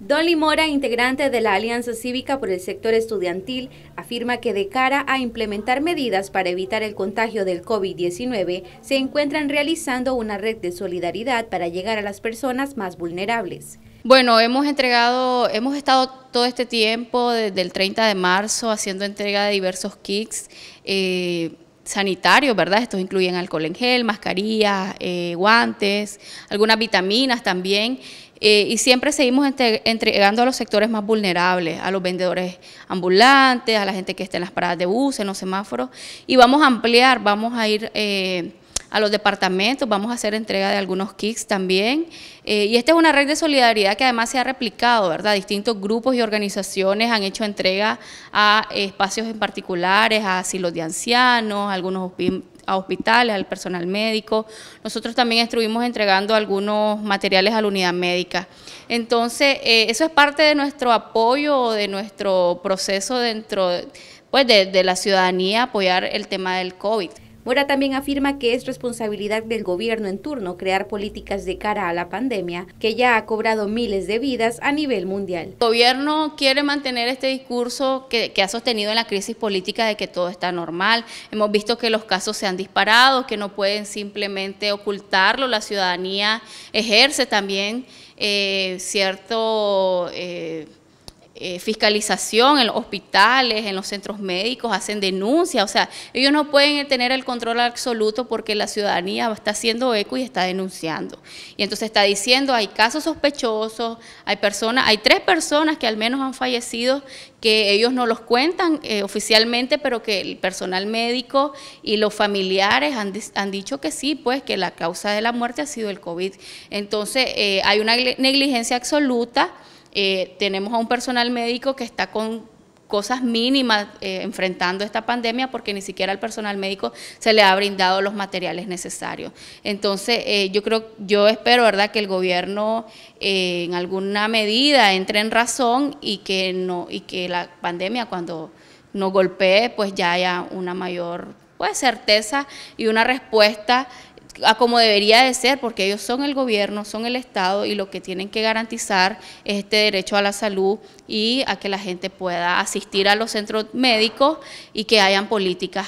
Dolly Mora, integrante de la Alianza Cívica por el Sector Estudiantil, afirma que de cara a implementar medidas para evitar el contagio del COVID-19, se encuentran realizando una red de solidaridad para llegar a las personas más vulnerables. Bueno, hemos entregado, hemos estado todo este tiempo, desde el 30 de marzo, haciendo entrega de diversos kits. Eh, sanitarios, ¿verdad? Estos incluyen alcohol en gel, mascarillas, eh, guantes, algunas vitaminas también. Eh, y siempre seguimos entregando a los sectores más vulnerables, a los vendedores ambulantes, a la gente que está en las paradas de bus, en los semáforos, y vamos a ampliar, vamos a ir eh, a los departamentos, vamos a hacer entrega de algunos kits también. Eh, y esta es una red de solidaridad que además se ha replicado, ¿verdad? Distintos grupos y organizaciones han hecho entrega a espacios en particulares, a asilos de ancianos, a algunos a hospitales, al personal médico. Nosotros también estuvimos entregando algunos materiales a la unidad médica. Entonces, eh, eso es parte de nuestro apoyo, de nuestro proceso dentro pues, de la ciudadanía, apoyar el tema del COVID. Mora también afirma que es responsabilidad del gobierno en turno crear políticas de cara a la pandemia, que ya ha cobrado miles de vidas a nivel mundial. El gobierno quiere mantener este discurso que, ha sostenido en la crisis política de que todo está normal. Hemos visto que los casos se han disparado, que no pueden simplemente ocultarlo. La ciudadanía ejerce también eh, cierto... Eh, eh, fiscalización en los hospitales, en los centros médicos, hacen denuncias, o sea, ellos no pueden tener el control absoluto porque la ciudadanía está haciendo eco y está denunciando. Y entonces está diciendo, hay casos sospechosos, hay personas, hay tres personas que al menos han fallecido que ellos no los cuentan eh, oficialmente, pero que el personal médico y los familiares han, han, dicho que sí, pues que la causa de la muerte ha sido el COVID. Entonces, eh, hay una negligencia absoluta. Eh, tenemos a un personal médico que está con cosas mínimas eh, enfrentando esta pandemia porque ni siquiera al personal médico se le ha brindado los materiales necesarios. Entonces, eh, yo creo, yo espero, ¿verdad?, que el gobierno en alguna medida entre en razón y que no y que la pandemia cuando nos golpee, pues ya haya una mayor pues certeza y una respuesta a como debería de ser, porque ellos son el gobierno, son el Estado y lo que tienen que garantizar es este derecho a la salud y a que la gente pueda asistir a los centros médicos y que hayan políticas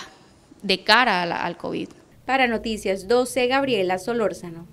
de cara al COVID. Para Noticias 12, Gabriela Solórzano.